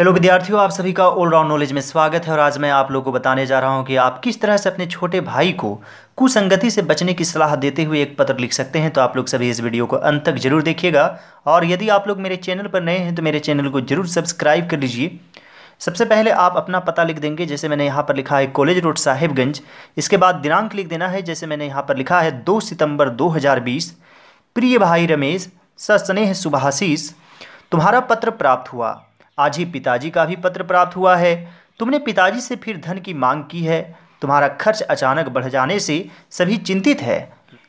hello विद्यार्थियों आप सभी का ऑलराउंड नॉलेज में स्वागत है और आज मैं आप लोगों को बताने जा रहा हूं कि आप किस तरह से अपने छोटे भाई को कुसंगति से बचने की सलाह देते हुए एक पत्र लिख सकते हैं तो आप लोग सभी इस वीडियो को अंत तक जरूर देखिएगा और यदि आप लोग मेरे चैनल पर नए हैं तो मेरे चैनल को जरूर सब्सक्राइब कर लीजिए सबसे पहले आप अपना पता लिख देंगे जैसे मैंने यहाँ पर लिखा है कॉलेज रोड साहिबगंज इसके बाद दिनांक लिख देना है जैसे मैंने यहाँ पर लिखा है दो सितम्बर दो प्रिय भाई रमेश सस्नेह सुभाषीष तुम्हारा पत्र प्राप्त हुआ आज ही पिताजी का भी पत्र प्राप्त हुआ है तुमने पिताजी से फिर धन की मांग की है तुम्हारा खर्च अचानक बढ़ जाने से सभी चिंतित है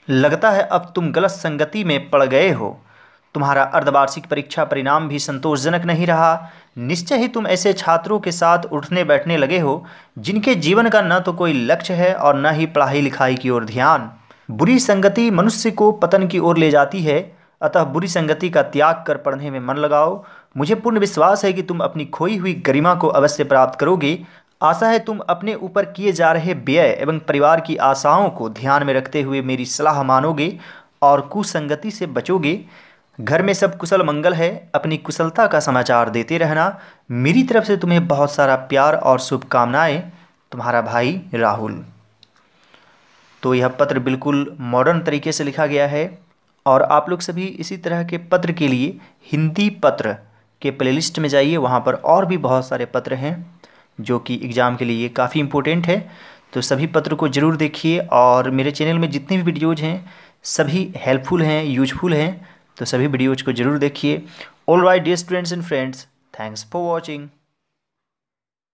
लगता है अब तुम गलत संगति में पड़ गए हो तुम्हारा अर्धवार्षिक परीक्षा परिणाम भी संतोषजनक नहीं रहा निश्चय ही तुम ऐसे छात्रों के साथ उठने बैठने लगे हो जिनके जीवन का न तो कोई लक्ष्य है और न ही पढ़ाई लिखाई की ओर ध्यान बुरी संगति मनुष्य को पतन की ओर ले जाती है अतः बुरी संगति का त्याग कर पढ़ने में मन लगाओ मुझे पूर्ण विश्वास है कि तुम अपनी खोई हुई गरिमा को अवश्य प्राप्त करोगे आशा है तुम अपने ऊपर किए जा रहे व्यय एवं परिवार की आशाओं को ध्यान में रखते हुए मेरी सलाह मानोगे और कुसंगति से बचोगे घर में सब कुशल मंगल है अपनी कुशलता का समाचार देते रहना मेरी तरफ से तुम्हें बहुत सारा प्यार और शुभकामनाएं तुम्हारा भाई राहुल तो यह पत्र बिल्कुल मॉडर्न तरीके से लिखा गया है और आप लोग सभी इसी तरह के पत्र के लिए हिंदी पत्र के प्लेलिस्ट में जाइए वहाँ पर और भी बहुत सारे पत्र हैं जो कि एग्ज़ाम के लिए काफ़ी इम्पोर्टेंट है तो सभी पत्र को ज़रूर देखिए और मेरे चैनल में जितने भी वीडियोज़ हैं सभी हेल्पफुल हैं यूजफुल हैं तो सभी वीडियोज़ को ज़रूर देखिए all right dear students and friends thanks for watching